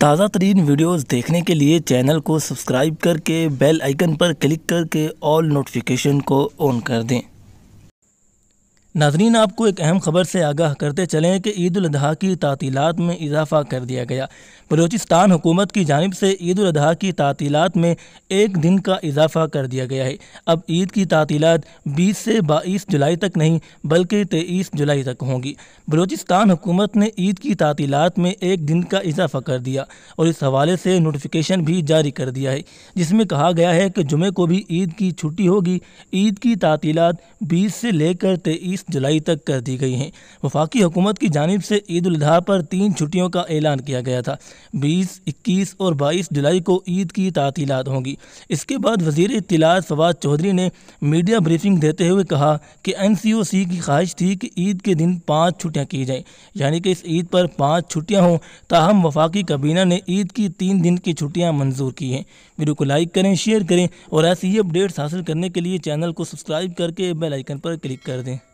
ताज़ा तरीन वीडियोज़ देखने के लिए चैनल को सब्सक्राइब करके बेल आइकन पर क्लिक करके ऑल नोटिफिकेशन को ऑन कर दें नाजरीन आपको एक अहम खबर से आगाह करते चलें कि ईद अजी की तातीलत में इजाफा कर दिया गया बलोचिस्तान हुकूमत की जानब से ईद अजी की तातीलत में एक दिन का इजाफा कर दिया गया है अब ईद की तातीलत 20 से 22 जुलाई तक नहीं बल्कि 23 जुलाई तक होंगी बलोचिस्तान हुकूमत ने ईद की तातीलत में एक दिन का इजाफा कर दिया और इस हवाले से नोटिफिकेशन भी जारी कर दिया है जिसमें कहा गया है कि जुमे को भी ईद की छुट्टी होगी ईद की तातीलات बीस से लेकर तेईस जुलाई तक कर दी गई हैं वफाकी हुकूमत की जानब से ईद उजहा पर तीन छुट्टियों का ऐलान किया गया था बीस इक्कीस और बाईस जुलाई को ईद की तातीलत होंगी इसके बाद वजीर इतलात फवाद चौधरी ने मीडिया ब्रीफिंग देते हुए कहा कि एन सी ओ सी की ख्वाहिश थी कि ईद के दिन पाँच छुट्टियाँ की जाएँ यानी कि इस ईद पर पाँच छुट्टियाँ हों ताहम वफाकी काबीना ने ईद की तीन दिन की छुट्टियाँ मंजूर की हैं वीडियो को लाइक करें शेयर करें और ऐसी ही अपडेट्स हासिल करने के लिए चैनल को सब्सक्राइब करके बेल आइकन पर क्लिक कर दें